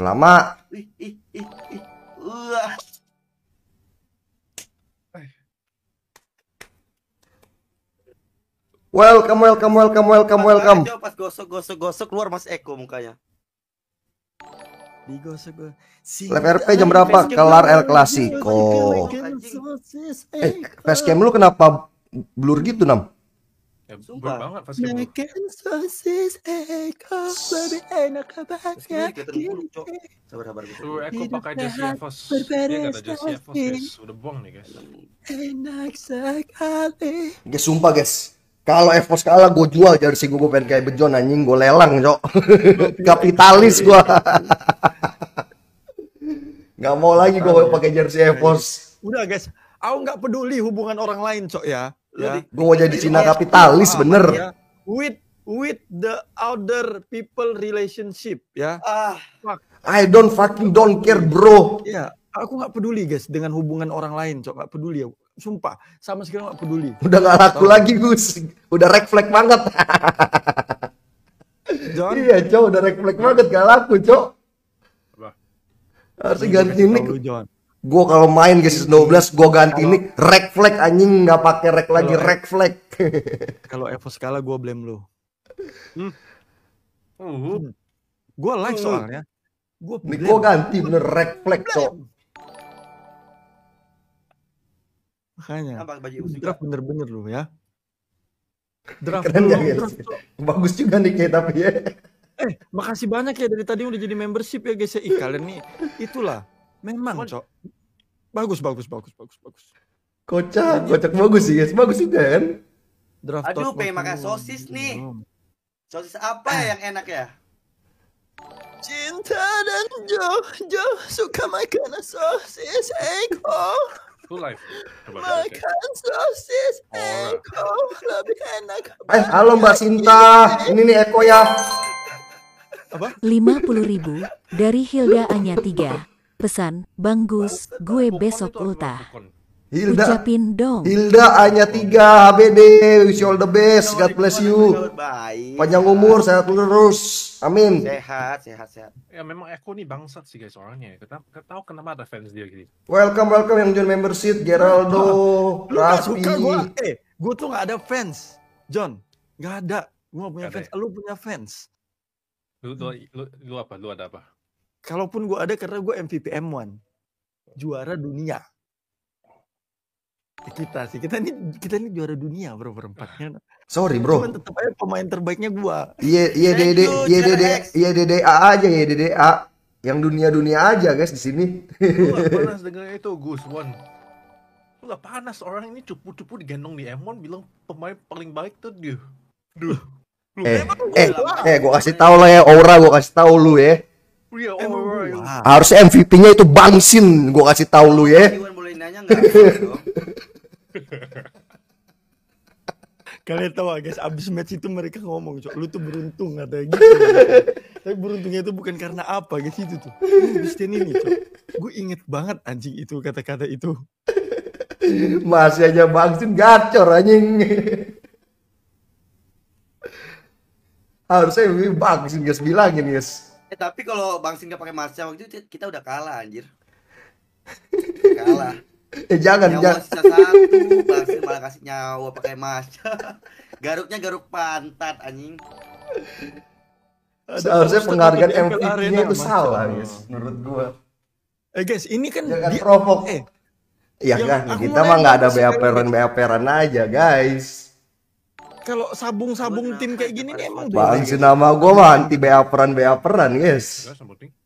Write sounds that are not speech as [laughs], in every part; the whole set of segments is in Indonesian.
lama. Welcome, welcome, welcome, welcome, welcome. pas gosok, gosok, gosok keluar Mas Eko mukanya. Digosok gue. Live RP jam berapa? Kelar El Clasico. Eh, facecam lu kenapa blur gitu, Nam? Sumpah. banget pasti. sosis Eko pakai jas guys. sumpah guys. Kalau Evos kalah gue jual jersey gue, gue pengen kayak bejo anjing gue lelang cok. [laughs] Kapitalis gue. [laughs] Gak mau lagi gue pakai jersey Evos. Udah guys, aku nggak peduli hubungan orang lain cok ya Ya. Gue mau jadi Cina kapitalis bener. Ya. With with the other people relationship ya. Ah, fuck. I don't fucking don't care bro. Ya, aku nggak peduli guys dengan hubungan orang lain, cok nggak peduli ya. Sumpah, sama sekali nggak peduli. Udah nggak laku lagi Gus, udah red banget. John. iya cok, udah red banget gak laku cok. Harus ganti nih. John. Gue kalau main guys 12 gue ganti nih rek flag anjing nggak pakai rek lagi rek flag. kalau Evo skala gue blame lu. Hmm. Hmm. Hmm. Gue like soalnya. Gue gue ganti bener rek flag so Makanya. Draft bener-bener lu ya. Draft Keren ya, guys. Bagus juga nih kayak tapi ya. Eh, makasih banyak ya dari tadi udah jadi membership ya guys ya. kalian nih itulah memang, Cok bagus bagus bagus bagus bagus kocak iya, iya. kocak bagus sih yes. bagus sih kan draft aduh pengen makan sosis nih sosis apa ya yang enak ya Cinta dan Jo, Jo suka makan sosis Eko. makan sosis Eko lebih enak. Eh, halo Mbak Sinta, ini nih Eko ya. Apa? Lima puluh ribu dari Hilda Anya tiga. Pesan, Bang Gus, gue besok ultah. Hilda, Ucapin dong. Hilda hanya tiga HBD. Wish you all the best. God bless you. Panjang umur, sehat terus. Amin. Sehat, sehat, sehat. Ya memang aku nih bangsat sih guys orangnya. Kita ya. tahu kenapa ada fans dia gini. Welcome, welcome yang join membership. Geraldo, oh, Raspi. gua. Eh, gue tuh gak ada fans. John, gak ada. Gua punya fans. Ya? Lu punya fans. lu, lu, lu apa? Lu ada apa? Kalaupun gue ada karena gue MVP M1. Juara dunia. Ya kita sih, kita ini kita ini juara dunia bro berempatnya. Sorry bro. Cuman tetap aja pemain terbaiknya gua. Iya iya dede iya dede iya dede A aja ya dede A. Yang dunia dunia aja guys di sini. [laughs] panas dengan itu Gus Wan. Lu gak panas orang ini cupu-cupu digendong di M1 bilang pemain paling baik tuh dia. Duh. Eh, lu eh, eh, eh, gua kasih tau lah ya, aura gua kasih tau lu ya Wow. Harus MVP-nya itu Bangsin, gue kasih tau lu ya. Kalian tahu guys, abis match itu mereka ngomong, Cok, lu tuh beruntung ada gitu. Tapi beruntungnya itu bukan karena apa guys itu tuh. Christian ini, Cok. Gue inget banget anjing itu kata-kata itu. Masih aja Bangsin gacor anjing. Harusnya Bangsin guys bilangin guys. Eh, tapi kalau Bang Sin gak pakai masker waktu itu kita udah kalah anjir. kalah. Eh jangan nyawa jangan. sisa satu, Bang Sin malah kasih nyawa pakai masker [laughs] Garuknya garuk pantat anjing. Seharusnya penghargaan MVP-nya ya, itu salah, oh. guys, menurut gua. Eh guys, ini kan jangan dia, provok. Eh, ya, ya kan, kita mah nggak ada BAP-ran BAP-ran aja, guys kalau sabung-sabung tim kayak gini nih emang Bang si nama gua mah anti bea peran bea peran, guys.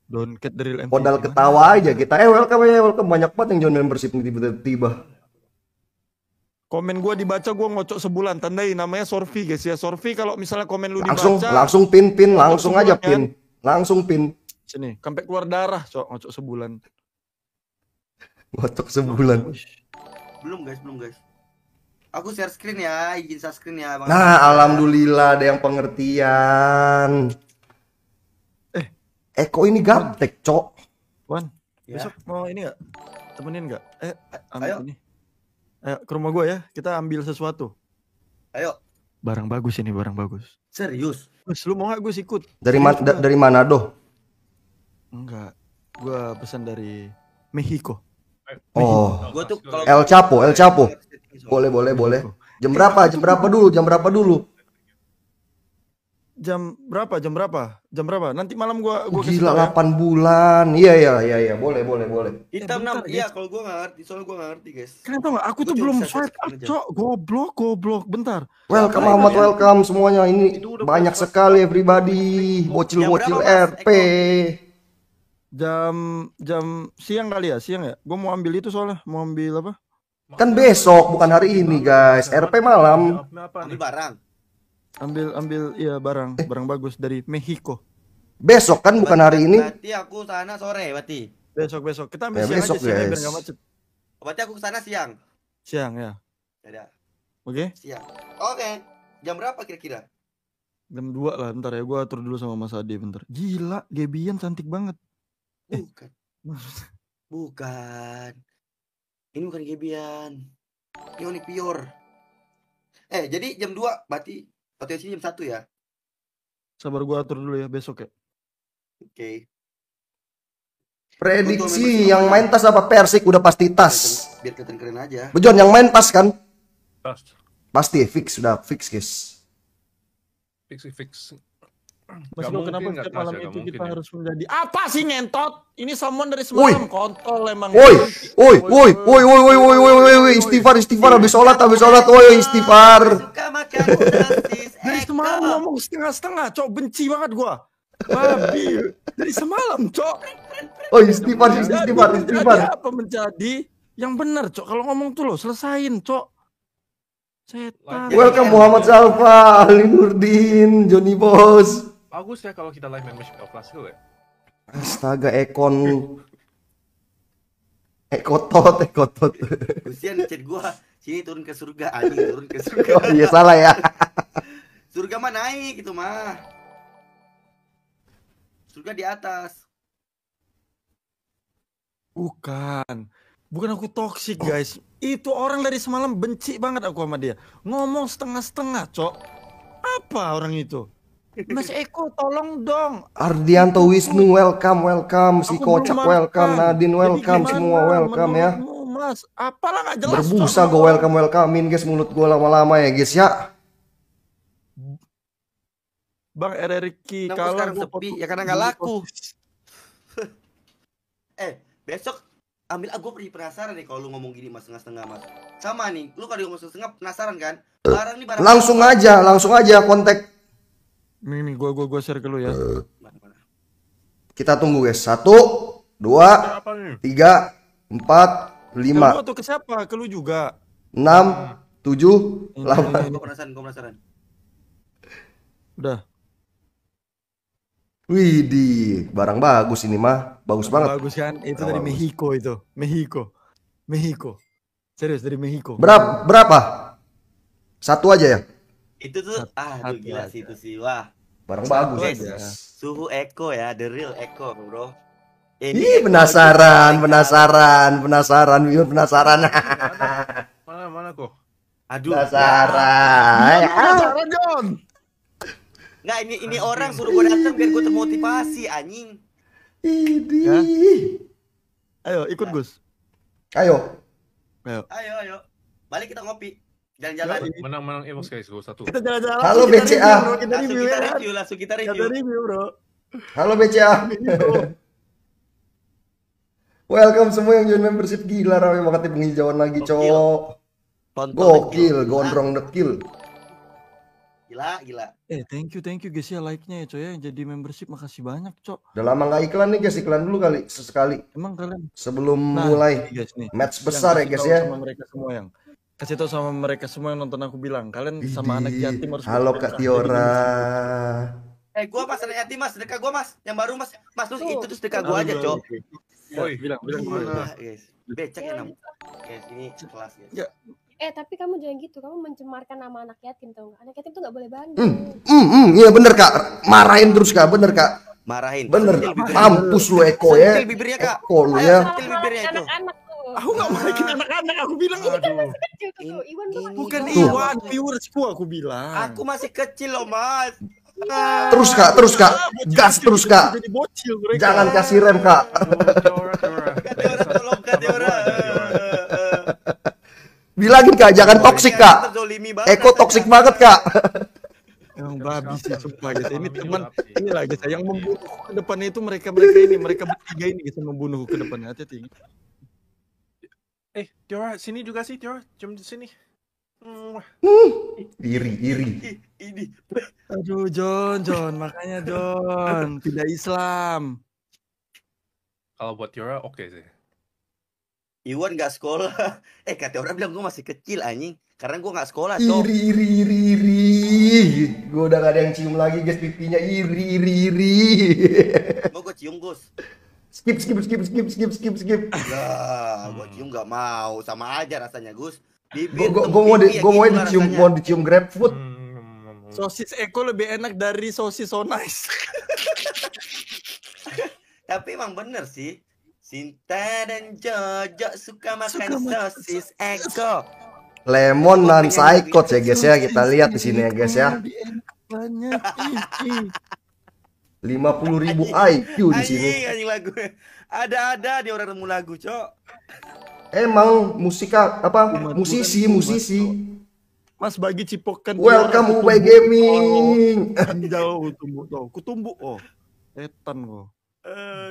Don't get the real Modal ketawa aja kita. Eh welcome ya, welcome banyak banget yang join membership tiba-tiba. Komen gua dibaca gua ngocok sebulan, tandai namanya Sorfi guys ya. Sorfi kalau misalnya komen lu langsung, dibaca langsung pin pin langsung aja pin. Kan? Langsung pin. Sini, sampai keluar darah, cok ngocok sebulan. ngocok sebulan. Belum guys, belum guys. Aku share screen ya, izin share screen ya. Bang. Nah, alhamdulillah ada yang pengertian. Eh, Eko ini gaptek, Cok. Wan, ya. besok mau ini gak? Temenin gak? Eh, eh, ambil Ayo. ini. Ayo eh, ke rumah gue ya, kita ambil sesuatu. Ayo. Barang bagus ini, barang bagus. Serius? Mas, lu mau gak gue ikut? Dari, ma da dari Manado? Enggak, gue pesan dari Mexico. Oh, gue tuh El Chapo, El Chapo. Boleh, boleh, gitu. boleh. Jam berapa? Jam berapa dulu? Jam berapa dulu? Jam berapa? Jam berapa? Jam berapa? Nanti malam gua gua oh, Gila 8 ya. bulan. Iya iya iya iya, boleh boleh boleh. Eh, Hitam enam. Iya, kalau gua enggak ngerti, soalnya gua enggak ngerti, guys. kenapa enggak? Aku tuh belum swipe up, Cok. Goblok, goblok. Bentar. Welcome Ahmad, welcome semuanya. Ini banyak sekali everybody. Bocil-bocil RP. Jam jam siang kali ya, siang ya. Gua mau ambil itu soalnya, mau ambil apa? Kan besok bukan hari ini guys. RP malam. Ambil barang. Ambil ambil iya barang, eh. barang bagus dari Mexico. Besok kan bukan hari ini. Berarti aku sana sore berarti. Besok besok. Kita ambil ya, siang besok, aja ya, guys. biar macet. Oh, berarti aku sana siang. Siang ya. Ada. Ya, ya. Oke. Okay? Siang. Oke. Okay. Jam berapa kira-kira? Jam 2 lah bentar ya. Gua atur dulu sama Mas Ade bentar. Gila, Gebian cantik banget. Bukan. Eh. [laughs] Bukan. Ini bukan Gebian. Ini Onyx pior. Eh, jadi jam 2 berarti potensi jam 1 ya? Sabar gua atur dulu ya besok ya. Oke. Okay. Prediksi yang main tas apa Persik udah pasti tas. Biar keren keren aja. Bejon yang main tas kan? Tas. Pasti fix sudah fix guys. Fix fix. Mas Iko, kenapa setiap malam itu kita ya. harus menjadi apa sih ngentot? Ini someone dari semalam kontol emang. Woi, woi, woi, woi, woi, woi, woi, woi, woi, woi, istighfar, istighfar, habis sholat, habis sholat, woi, istighfar. dari semalam ngomong setengah-setengah, cok benci banget gua. Babi, dari semalam, cok. Oh, istighfar, istighfar, istighfar. Apa menjadi yang benar, cok? Kalau ngomong tuh lo selesain, cok. Setan. Welcome Muhammad Salva, Ali Nurdin, Joni Bos. Bagus ya kalau kita live membership of kelas ya? Astaga, ekon ekotot, ekotot. Kusian chat gua, sini turun ke surga, anjing turun ke surga. Oh, iya salah ya. surga mah naik gitu mah. Surga di atas. Bukan. Bukan aku toksik guys. Itu orang dari semalam benci banget aku sama dia. Ngomong setengah-setengah, Cok. Apa orang itu? Mas Eko tolong dong. Ardianto Wisnu welcome welcome si Kocak welcome Nadin, welcome semua welcome ya. Mas, apalah nggak jelas. Berbusa gue welcome welcomein guys mulut gue lama-lama ya guys ya. Bang Ereriki kalau sekarang sepi ya karena nggak laku. [laughs] eh besok ambil aku ah, pergi penasaran nih kalau lu ngomong gini mas setengah-setengah mas sama nih lu kalau ngomong setengah penasaran kan barang nih barang langsung aja langsung aja kontak Nih nih gua gua gua share ke lu ya. Eh. Kita tunggu guys. Satu, dua, tiga, empat, lima. Kamu ke siapa? Ke lu juga. Enam, tujuh, delapan. Gue penasaran, gue penasaran. Udah. Widi barang bagus ini mah. Bagus banget. Bagus kan? Itu dari Mexico itu. Mexico. Mexico. Serius dari Mexico. Berapa? Berapa? Satu aja ya? Itu tuh satu, ah satu gila hati. sih itu sih wah. Barang bagus Guys, aja. Suhu Eko ya, the real Eko, Bro. Ini Ih, penasaran, penasaran, penasaran, penasaran, [laughs] penasaran. Mana mana kok? Aduh. Penasaran. Ya. Penasaran, John. nggak ini ini orang suruh gue datang biar gue termotivasi, anjing. ini Ya? Ayo, ikut nah. Gus. Ayo. Ayo. Ayo, ayo. Balik kita ngopi. Jalan-jalan. Menang-menang Evox guys, gue satu. [laughs] Kita jalan-jalan. Halo kita BCA. Review, kita review, kita ya. review, langsung kita review. Kita review, bro. Halo [laughs] BCA. Welcome semua yang join membership gila rame banget di penghijauan lagi, cowok. Gokil, gondrong dekil. Gila, gila. Eh, thank you, thank you guys ya like-nya ya, coy ya. Jadi membership makasih banyak, cok. Udah lama nggak iklan nih, guys. Iklan dulu kali sesekali. Emang kalian sebelum nah, mulai guys, nih. match besar ya, guys ya. Sama mereka semua yang kasih tau sama mereka semua yang nonton aku bilang kalian Didi. sama anak yatim harus halo kak Tiora eh gua pas anak yatim mas sedekah gua mas yang baru mas mas lu itu tuh sedekah gua aja cok Oi, bilang bilang gua guys becek enam ya, guys ini kelas guys ya. Eh tapi kamu jangan gitu, kamu mencemarkan nama anak yatim tau gak? Anak yatim tuh gak boleh bandel. Hmm, hmm, hmm, iya bener kak, marahin terus kak, bener kak. Marahin. Bener, mampus lu Eko ya. Sentil bibirnya kak. Eko lu ya. Anak-anak Aku nggak bikin anak-anak, aku bilang ini kan masih kecil tuh. Iwan bukan Iwan, viewersku aku bilang. Aku masih kecil loh, Mas. Terus kak, terus kak, gas terus kak. Jangan kasih rem kak. Bilangin kak, jangan toksik kak. Eko toksik banget kak. Yang babi sih sumpah guys. Ini teman ini lagi saya yang membunuh ke depannya itu mereka mereka ini mereka bertiga ini guys membunuh ke depannya hati-hati. Eh, Tiora, sini juga sih, Tiora. Cium di sini. Hmm. Iri, iri. Ini. Aduh, John, John. Makanya John, [laughs] tidak Islam. Kalau buat Tiora, oke okay sih. Iwan gak sekolah. [laughs] Eh, kata orang bilang gue masih kecil, anjing. Karena gue gak sekolah, cok. Iri, iri, iri, iri. Gue udah gak ada yang cium lagi, guys. Pipinya iri, iri, iri. Mau gue cium, Gus skip skip skip skip skip skip skip lah skip cium gak mau sama aja rasanya Gus bibir gue mau di, skip mau dicium mau dicium grapefruit skip hmm, hmm, hmm, sosis Eko lebih enak dari sosis so nice [laughs] tapi emang bener sih Sinta dan Jojo suka makan suka sosis Eko lemon dan psycho ya guys ya kita lihat di sini ya guys ya banyak lima puluh ribu IQ di sini. Anjing lagu. Ada-ada dia orang nemu lagu, cok. Emang musika apa musisi musisi. Mas bagi cipokan. Welcome UB Gaming. Jauh tumbuh tuh, kutumbu oh. Etan kok. Eh,